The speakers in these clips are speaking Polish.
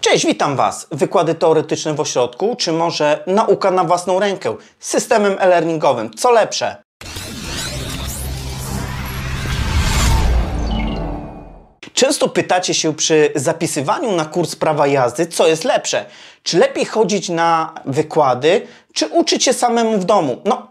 Cześć, witam Was. Wykłady teoretyczne w ośrodku, czy może nauka na własną rękę z systemem e-learningowym. Co lepsze? Często pytacie się przy zapisywaniu na kurs prawa jazdy, co jest lepsze? Czy lepiej chodzić na wykłady, czy uczyć się samemu w domu? No,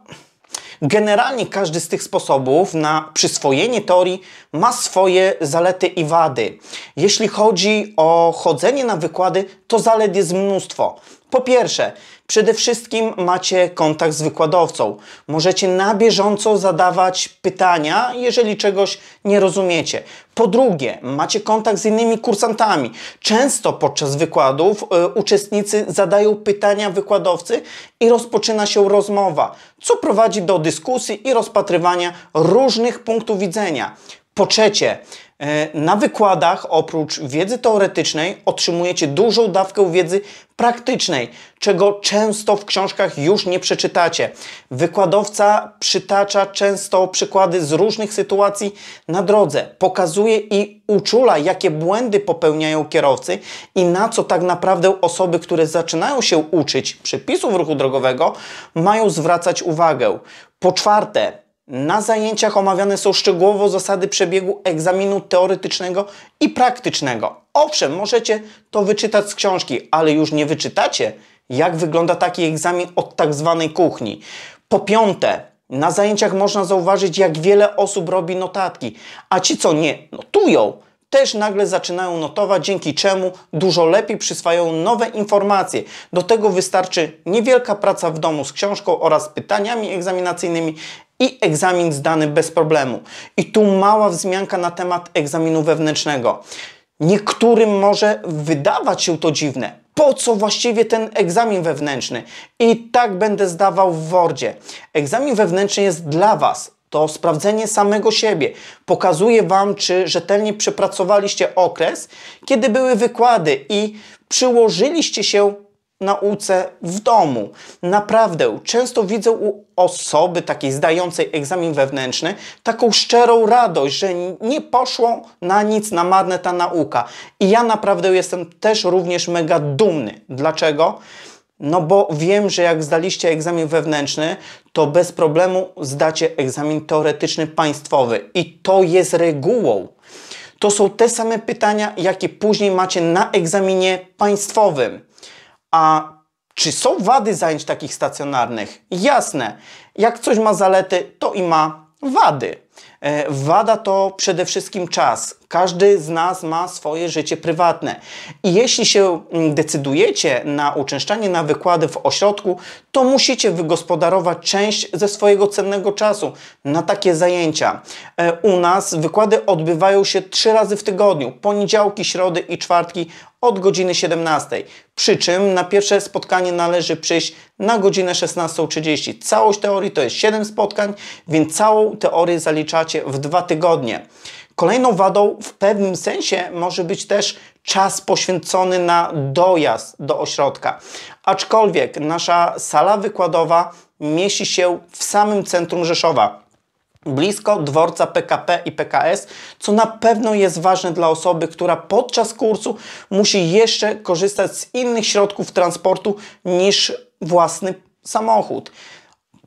Generalnie każdy z tych sposobów na przyswojenie teorii ma swoje zalety i wady. Jeśli chodzi o chodzenie na wykłady, to zalet jest mnóstwo. Po pierwsze, przede wszystkim macie kontakt z wykładowcą. Możecie na bieżąco zadawać pytania, jeżeli czegoś nie rozumiecie. Po drugie, macie kontakt z innymi kursantami. Często podczas wykładów y, uczestnicy zadają pytania wykładowcy i rozpoczyna się rozmowa, co prowadzi do dyskusji i rozpatrywania różnych punktów widzenia. Po trzecie, E, na wykładach, oprócz wiedzy teoretycznej, otrzymujecie dużą dawkę wiedzy praktycznej, czego często w książkach już nie przeczytacie. Wykładowca przytacza często przykłady z różnych sytuacji na drodze, pokazuje i uczula, jakie błędy popełniają kierowcy i na co tak naprawdę osoby, które zaczynają się uczyć przepisów ruchu drogowego, mają zwracać uwagę. Po czwarte, na zajęciach omawiane są szczegółowo zasady przebiegu egzaminu teoretycznego i praktycznego. Owszem, możecie to wyczytać z książki, ale już nie wyczytacie, jak wygląda taki egzamin od tak zwanej kuchni. Po piąte, na zajęciach można zauważyć, jak wiele osób robi notatki, a ci, co nie notują, też nagle zaczynają notować, dzięki czemu dużo lepiej przyswajają nowe informacje. Do tego wystarczy niewielka praca w domu z książką oraz pytaniami egzaminacyjnymi i egzamin zdany bez problemu. I tu mała wzmianka na temat egzaminu wewnętrznego. Niektórym może wydawać się to dziwne. Po co właściwie ten egzamin wewnętrzny? I tak będę zdawał w Wordzie. Egzamin wewnętrzny jest dla Was. To sprawdzenie samego siebie. Pokazuje Wam, czy rzetelnie przepracowaliście okres, kiedy były wykłady i przyłożyliście się nauce w domu. Naprawdę, często widzę u osoby takiej zdającej egzamin wewnętrzny taką szczerą radość, że nie poszło na nic na marne ta nauka. I ja naprawdę jestem też również mega dumny. Dlaczego? No bo wiem, że jak zdaliście egzamin wewnętrzny, to bez problemu zdacie egzamin teoretyczny państwowy. I to jest regułą. To są te same pytania, jakie później macie na egzaminie państwowym. A czy są wady zajęć takich stacjonarnych? Jasne, jak coś ma zalety, to i ma wady. E, wada to przede wszystkim czas. Każdy z nas ma swoje życie prywatne. I jeśli się mm, decydujecie na uczęszczanie na wykłady w ośrodku, to musicie wygospodarować część ze swojego cennego czasu na takie zajęcia. E, u nas wykłady odbywają się trzy razy w tygodniu: poniedziałki, środy i czwartki od godziny 17. Przy czym na pierwsze spotkanie należy przyjść na godzinę 16.30. Całość teorii to jest 7 spotkań, więc całą teorię zaliczacie macie w dwa tygodnie. Kolejną wadą w pewnym sensie może być też czas poświęcony na dojazd do ośrodka. Aczkolwiek nasza sala wykładowa mieści się w samym centrum Rzeszowa blisko dworca PKP i PKS, co na pewno jest ważne dla osoby, która podczas kursu musi jeszcze korzystać z innych środków transportu niż własny samochód.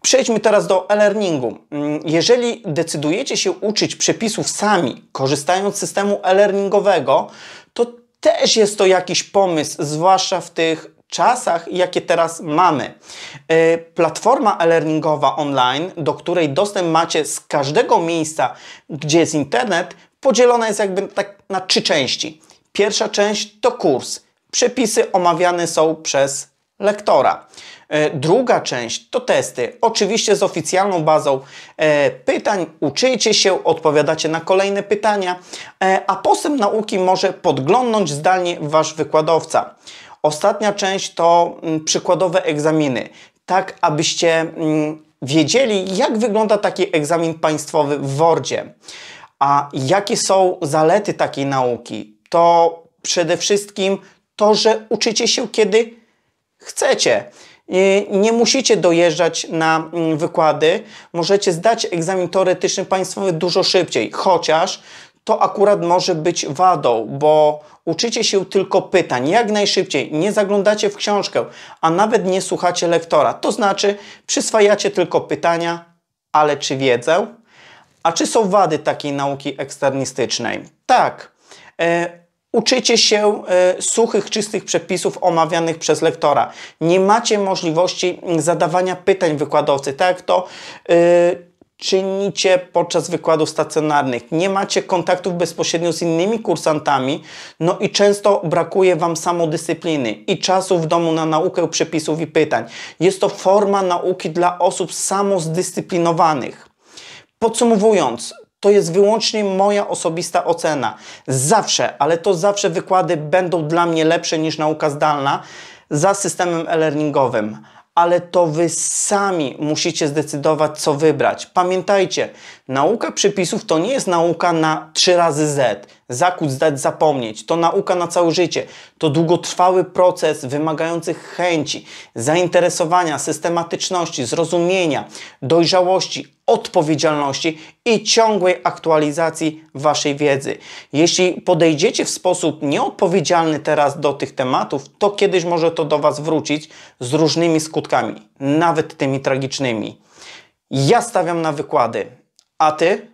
Przejdźmy teraz do e-learningu. Mm, jeżeli decydujecie się uczyć przepisów sami, korzystając z systemu e-learningowego, to też jest to jakiś pomysł, zwłaszcza w tych czasach, jakie teraz mamy. E, platforma e-learningowa online, do której dostęp macie z każdego miejsca, gdzie jest internet, podzielona jest jakby tak na trzy części. Pierwsza część to kurs. Przepisy omawiane są przez lektora. E, druga część to testy. Oczywiście z oficjalną bazą e, pytań uczycie się, odpowiadacie na kolejne pytania, e, a postęp nauki może podglądnąć zdalnie Wasz wykładowca. Ostatnia część to mm, przykładowe egzaminy, tak abyście mm, wiedzieli, jak wygląda taki egzamin państwowy w Wordzie. A jakie są zalety takiej nauki? To przede wszystkim to, że uczycie się, kiedy chcecie. Nie musicie dojeżdżać na mm, wykłady, możecie zdać egzamin teoretyczny państwowy dużo szybciej, chociaż to akurat może być wadą, bo uczycie się tylko pytań jak najszybciej, nie zaglądacie w książkę, a nawet nie słuchacie lektora. To znaczy, przyswajacie tylko pytania, ale czy wiedzę? A czy są wady takiej nauki eksternistycznej? Tak. E, Uczycie się e, suchych, czystych przepisów omawianych przez lektora. Nie macie możliwości mm, zadawania pytań wykładowcy, tak jak to e, czynicie podczas wykładów stacjonarnych. Nie macie kontaktów bezpośrednio z innymi kursantami, no i często brakuje Wam samodyscypliny i czasu w domu na naukę przepisów i pytań. Jest to forma nauki dla osób samozdyscyplinowanych. Podsumowując, to jest wyłącznie moja osobista ocena. Zawsze, ale to zawsze wykłady będą dla mnie lepsze niż nauka zdalna za systemem e-learningowym. Ale to wy sami musicie zdecydować, co wybrać. Pamiętajcie, nauka przepisów to nie jest nauka na 3 razy Z zakuć, zdać, zapomnieć. To nauka na całe życie. To długotrwały proces wymagający chęci, zainteresowania, systematyczności, zrozumienia, dojrzałości, odpowiedzialności i ciągłej aktualizacji Waszej wiedzy. Jeśli podejdziecie w sposób nieodpowiedzialny teraz do tych tematów, to kiedyś może to do Was wrócić z różnymi skutkami, nawet tymi tragicznymi. Ja stawiam na wykłady, a Ty?